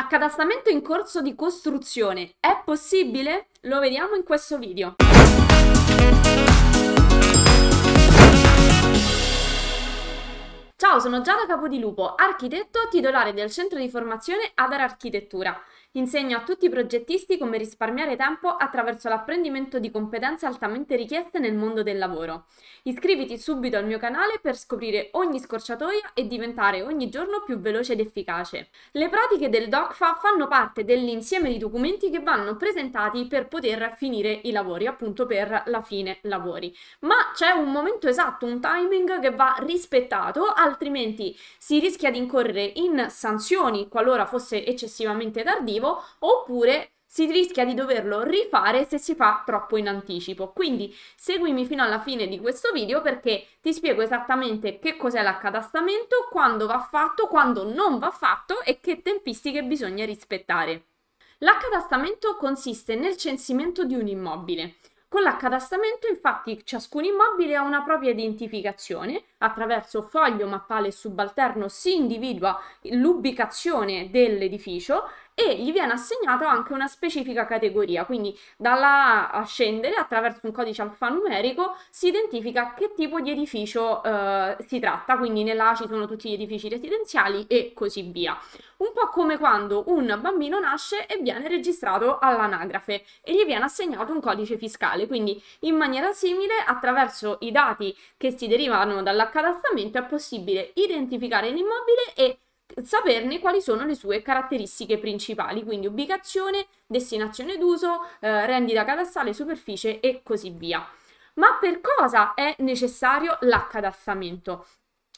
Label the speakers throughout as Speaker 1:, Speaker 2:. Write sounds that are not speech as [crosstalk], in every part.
Speaker 1: Accadastamento in corso di costruzione. È possibile? Lo vediamo in questo video. Ciao, sono Giada Capodilupo, architetto titolare del centro di formazione Adar Architettura Insegno a tutti i progettisti come risparmiare tempo attraverso l'apprendimento di competenze altamente richieste nel mondo del lavoro. Iscriviti subito al mio canale per scoprire ogni scorciatoia e diventare ogni giorno più veloce ed efficace. Le pratiche del DOCFA fanno parte dell'insieme di documenti che vanno presentati per poter finire i lavori, appunto per la fine lavori. Ma c'è un momento esatto, un timing che va rispettato, altrimenti si rischia di incorrere in sanzioni qualora fosse eccessivamente tardivo primo, oppure si rischia di doverlo rifare se si fa troppo in anticipo. Quindi seguimi fino alla fine di questo video perché ti spiego esattamente che cos'è l'accadastamento, quando va fatto, quando non va fatto e che tempistiche bisogna rispettare. L'accadastamento consiste nel censimento di un immobile. Con l'accadastamento infatti ciascun immobile ha una propria identificazione, attraverso foglio, mappale e subalterno si individua l'ubicazione dell'edificio e gli viene assegnata anche una specifica categoria, quindi dalla A a scendere attraverso un codice alfanumerico si identifica che tipo di edificio eh, si tratta, quindi nella A ci sono tutti gli edifici residenziali e così via. Un po' come quando un bambino nasce e viene registrato all'anagrafe e gli viene assegnato un codice fiscale, quindi in maniera simile attraverso i dati che si derivano dall'accadattamento è possibile identificare l'immobile e saperne quali sono le sue caratteristiche principali, quindi ubicazione, destinazione d'uso, eh, rendita cadastrale, superficie e così via. Ma per cosa è necessario l'accatastamento?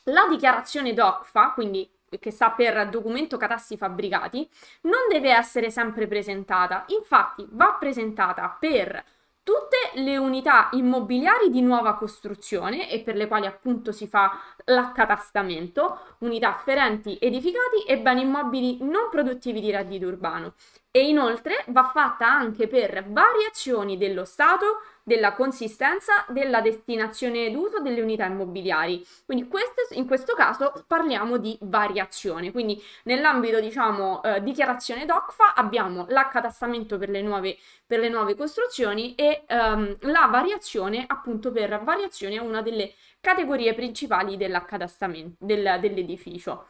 Speaker 1: La dichiarazione DOCFA, quindi che sta per documento catasti fabbricati, non deve essere sempre presentata, infatti va presentata per tutte le unità immobiliari di nuova costruzione e per le quali appunto si fa l'accatastamento, unità afferenti edificati e beni immobili non produttivi di reddito urbano e inoltre va fatta anche per variazioni dello stato, della consistenza, della destinazione d'uso delle unità immobiliari. Quindi questo, in questo caso parliamo di variazione. Quindi nell'ambito, diciamo, eh, dichiarazione DOCFA abbiamo l'accatastamento per le nuove, per le nuove costruzioni e ehm, la variazione appunto per variazione è una delle categorie principali dell'accadastamento, del, dell'edificio.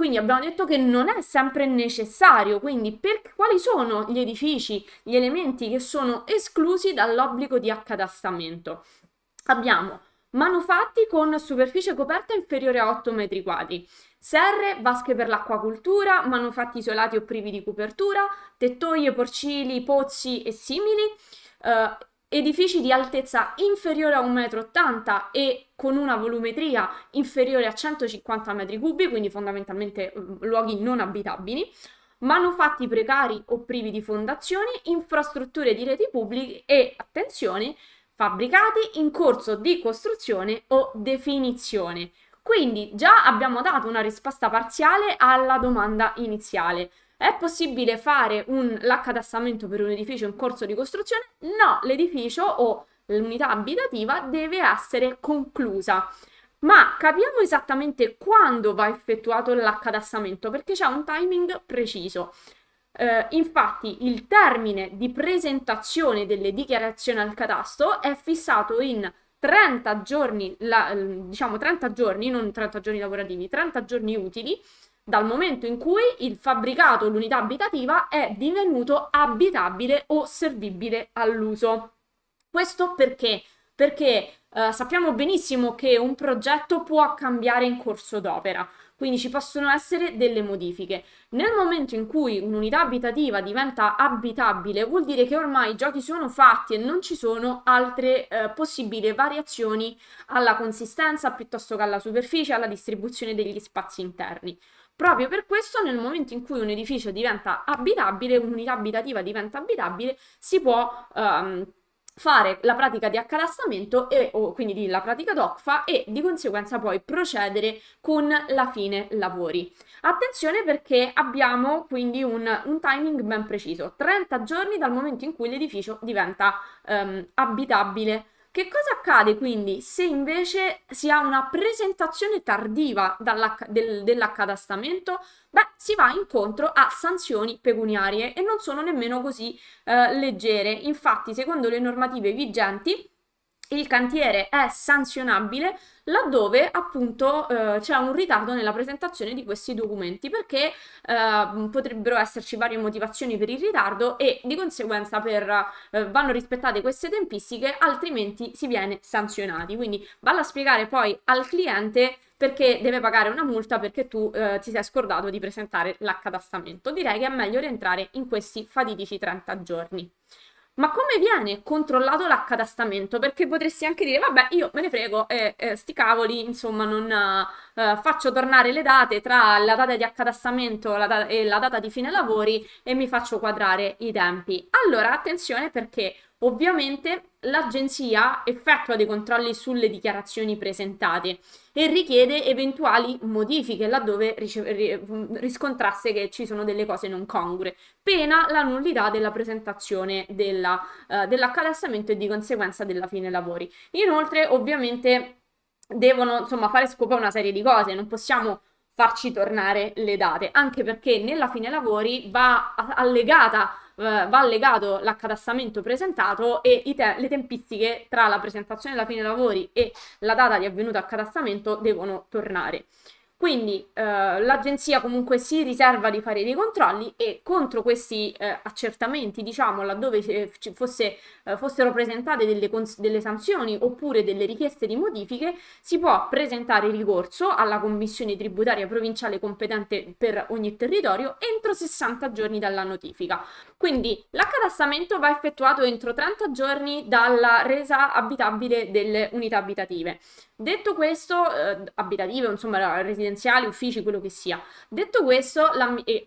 Speaker 1: Quindi abbiamo detto che non è sempre necessario, quindi per quali sono gli edifici, gli elementi che sono esclusi dall'obbligo di accadastamento? Abbiamo manufatti con superficie coperta inferiore a 8 metri quadri, serre, vasche per l'acquacultura, manufatti isolati o privi di copertura, tettoie, porcili, pozzi e simili, eh, edifici di altezza inferiore a 1,80 m e con una volumetria inferiore a 150 m3, quindi fondamentalmente mm, luoghi non abitabili, manufatti precari o privi di fondazioni, infrastrutture di reti pubbliche e, attenzione, fabbricati in corso di costruzione o definizione. Quindi già abbiamo dato una risposta parziale alla domanda iniziale. È possibile fare un, l'accatastamento per un edificio in corso di costruzione? No, l'edificio o l'unità abitativa deve essere conclusa. Ma capiamo esattamente quando va effettuato l'accadassamento, perché c'è un timing preciso. Eh, infatti il termine di presentazione delle dichiarazioni al catasto è fissato in 30 giorni, la, ehm, diciamo 30 giorni, non 30 giorni lavorativi, 30 giorni utili dal momento in cui il fabbricato, l'unità abitativa, è divenuto abitabile o servibile all'uso. Questo perché? Perché eh, sappiamo benissimo che un progetto può cambiare in corso d'opera, quindi ci possono essere delle modifiche. Nel momento in cui un'unità abitativa diventa abitabile, vuol dire che ormai i giochi sono fatti e non ci sono altre eh, possibili variazioni alla consistenza piuttosto che alla superficie, alla distribuzione degli spazi interni. Proprio per questo nel momento in cui un edificio diventa abitabile, un'unità abitativa diventa abitabile, si può... Um, fare la pratica di accatastamento e o, quindi di, la pratica d'OCFA e di conseguenza poi procedere con la fine lavori. Attenzione perché abbiamo quindi un, un timing ben preciso, 30 giorni dal momento in cui l'edificio diventa um, abitabile. Che cosa accade quindi se invece si ha una presentazione tardiva del, dell'accatastamento? Beh, si va incontro a sanzioni pecuniarie e non sono nemmeno così eh, leggere. Infatti, secondo le normative vigenti, il cantiere è sanzionabile laddove appunto eh, c'è un ritardo nella presentazione di questi documenti perché eh, potrebbero esserci varie motivazioni per il ritardo e di conseguenza per, eh, vanno rispettate queste tempistiche altrimenti si viene sanzionati quindi valla a spiegare poi al cliente perché deve pagare una multa perché tu eh, ti sei scordato di presentare l'accatastamento direi che è meglio rientrare in questi fatidici 30 giorni ma come viene controllato l'accadastamento? Perché potresti anche dire, vabbè, io me ne frego, eh, eh, sti cavoli, insomma, non eh, faccio tornare le date tra la data di accadastamento la da- e la data di fine lavori e mi faccio quadrare i tempi. Allora, attenzione perché ovviamente l'agenzia effettua dei controlli sulle dichiarazioni presentate e richiede eventuali modifiche laddove riscontrasse che ci sono delle cose non congrue, pena la nullità della presentazione della, uh, eh, dell'accatastamento e di conseguenza della fine lavori. Inoltre, ovviamente, devono insomma, fare scopo a una serie di cose, non possiamo farci tornare le date, anche perché nella fine lavori va allegata eh, va legato l'accadassamento presentato e te- le tempistiche tra la presentazione della fine dei lavori e la data di avvenuto accatastamento devono tornare. Quindi eh, l'agenzia comunque si riserva di fare dei controlli e contro questi eh, accertamenti, diciamo, laddove eh, fosse, eh, fossero presentate delle, cons- delle, sanzioni oppure delle richieste di modifiche, si può presentare ricorso alla commissione tributaria provinciale competente per ogni territorio entro 60 giorni dalla notifica. Quindi l'accatastamento va effettuato entro 30 giorni dalla resa abitabile delle unità abitative. Detto questo, eh, abitative, insomma, residenziali residenziali, uffici, quello che sia. Detto questo,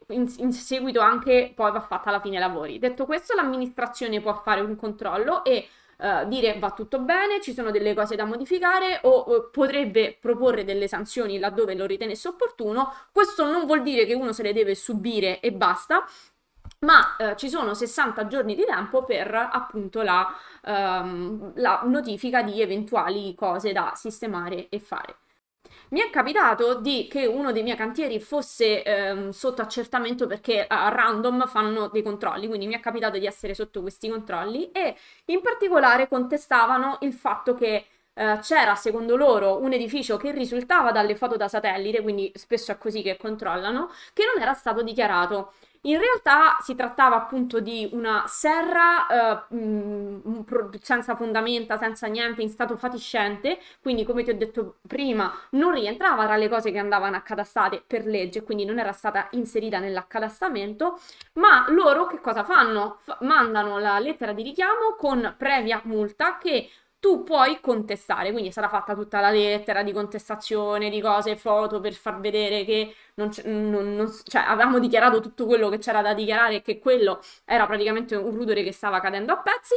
Speaker 1: in, in seguito anche poi va fatta la fine lavori. Detto questo, l'amministrazione può fare un controllo e Uh, dire va tutto bene, ci sono delle cose da modificare o, o, eh, potrebbe proporre delle sanzioni laddove lo ritenesse opportuno. Questo non vuol dire che uno se le deve subire e basta. Ma uh, ci sono 60 giorni di tempo per appunto la, um, la notifica di eventuali cose da sistemare e fare. Mi è capitato di, che uno dei miei cantieri fosse ehm, sotto accertamento perché a random fanno dei controlli, quindi mi è capitato di essere sotto questi controlli e in particolare contestavano il fatto che Uh, c'era secondo loro un edificio che risultava dalle foto da satellite, quindi spesso è così che controllano, che non era stato dichiarato. In realtà si trattava appunto di una serra eh, mh, senza fondamenta, senza niente, in stato fatiscente, quindi come ti ho detto prima non rientrava tra le cose che andavano accadastate per legge, quindi non era stata inserita nell'accadastamento, ma loro che cosa fanno? F- mandano la lettera di richiamo con previa multa che tu puoi contestare, quindi sarà fatta tutta la lettera di contestazione, di cose, foto per far vedere che non, non, non cioè, avevamo dichiarato tutto quello che c'era da dichiarare e che quello era praticamente un rudere che stava cadendo a pezzi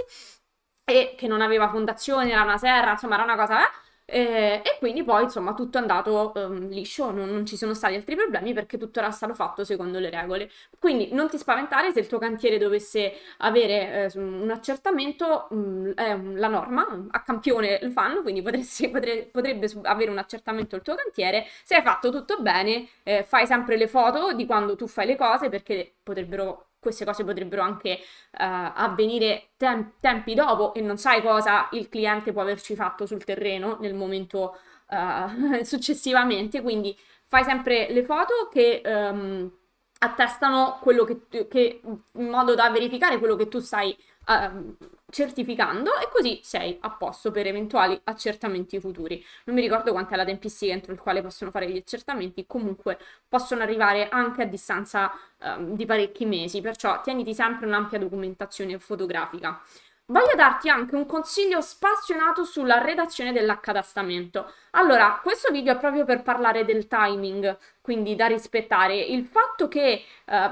Speaker 1: e che non aveva fondazione, era una serra, insomma era una cosa... Eh? Eh, e quindi poi insomma tutto è andato ehm, liscio, non, non, ci sono stati altri problemi perché tutto era stato fatto secondo le regole. Quindi non ti spaventare se il tuo cantiere dovesse avere eh, un accertamento, mh, mm, eh, la norma, a campione lo fanno, quindi potresti, potre, potrebbe avere un accertamento il tuo cantiere. Se hai fatto tutto bene, eh, fai sempre le foto di quando tu fai le cose perché potrebbero queste cose potrebbero anche uh, avvenire tem- tempi dopo e non sai cosa il cliente può averci fatto sul terreno nel momento uh, [laughs] successivamente, quindi fai sempre le foto che um, attestano quello che, tu, che in modo da verificare quello che tu stai uh, certificando e così sei a posto per eventuali accertamenti futuri. Non mi ricordo quanta è la tempistica entro il quale possono fare gli accertamenti, comunque possono arrivare anche a distanza um, di parecchi mesi, perciò tieniti sempre un'ampia documentazione fotografica. Voglio darti anche un consiglio spassionato sulla redazione dell'accadastamento. Allora, questo video è proprio per parlare del timing, quindi da rispettare. Il fatto che eh,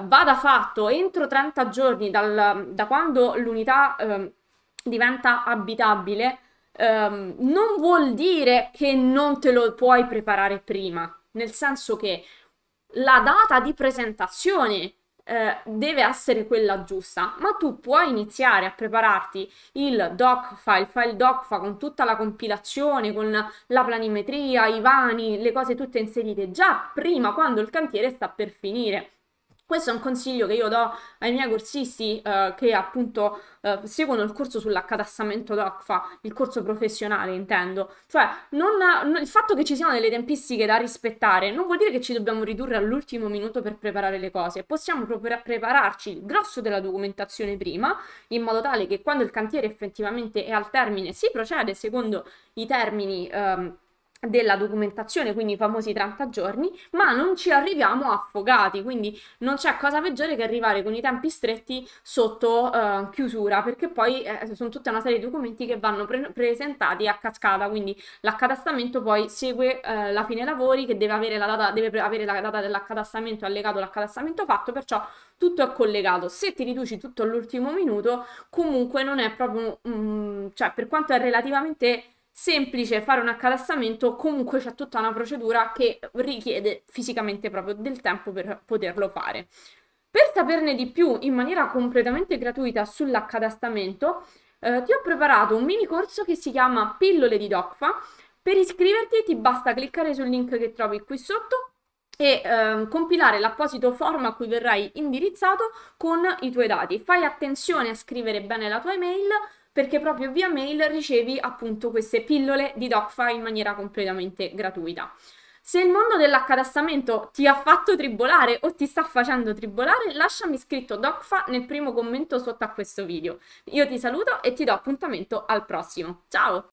Speaker 1: vada fatto entro 30 giorni dal, da quando l'unità eh, diventa abitabile ehm, non vuol dire che non te lo puoi preparare prima, nel senso che la data di presentazione eh, deve essere quella giusta, ma tu puoi iniziare a prepararti il doc file, il file doc fa con tutta la compilazione, con la planimetria, i vani, le cose tutte inserite già prima quando il cantiere sta per finire. Questo è un consiglio che io do ai miei corsisti eh, che appunto eh, seguono il corso sull'accatastamento DOCFA, il corso professionale intendo. Cioè, non, non, il fatto che ci siano delle tempistiche da rispettare non vuol dire che ci dobbiamo ridurre all'ultimo minuto per preparare le cose. Possiamo pre- prepararci il grosso della documentazione prima, in modo tale che quando il cantiere effettivamente è al termine si procede secondo i termini... Ehm, della documentazione, quindi i famosi 30 giorni, ma non ci arriviamo affogati, quindi non c'è cosa peggiore che arrivare con i tempi stretti sotto eh, chiusura, perché poi eh, sono tutta una serie di documenti che vanno pre- presentati a cascata, quindi l'accatastamento poi segue eh, la fine lavori che deve avere la data, deve avere la data dell'accatastamento allegato all'accatastamento fatto, perciò tutto è collegato. Se ti riduci tutto all'ultimo minuto, comunque non è proprio, mm, cioè per quanto è relativamente semplice fare un accalastamento, comunque c'è tutta una procedura che richiede fisicamente proprio del tempo per poterlo fare. Per saperne di più in maniera completamente gratuita sull'accadastamento, eh, ti ho preparato un mini corso che si chiama Pillole di DOCFA. Per iscriverti ti basta cliccare sul link che trovi qui sotto e eh, compilare l'apposito form a cui verrai indirizzato con i tuoi dati. Fai attenzione a scrivere bene la tua email perché proprio via mail ricevi appunto queste pillole di DocFa in maniera completamente gratuita. Se il mondo dell'accatastamento ti ha fatto tribolare o ti sta facendo tribolare, lasciami scritto DocFa nel primo commento sotto a questo video. Io ti saluto e ti do appuntamento al prossimo. Ciao!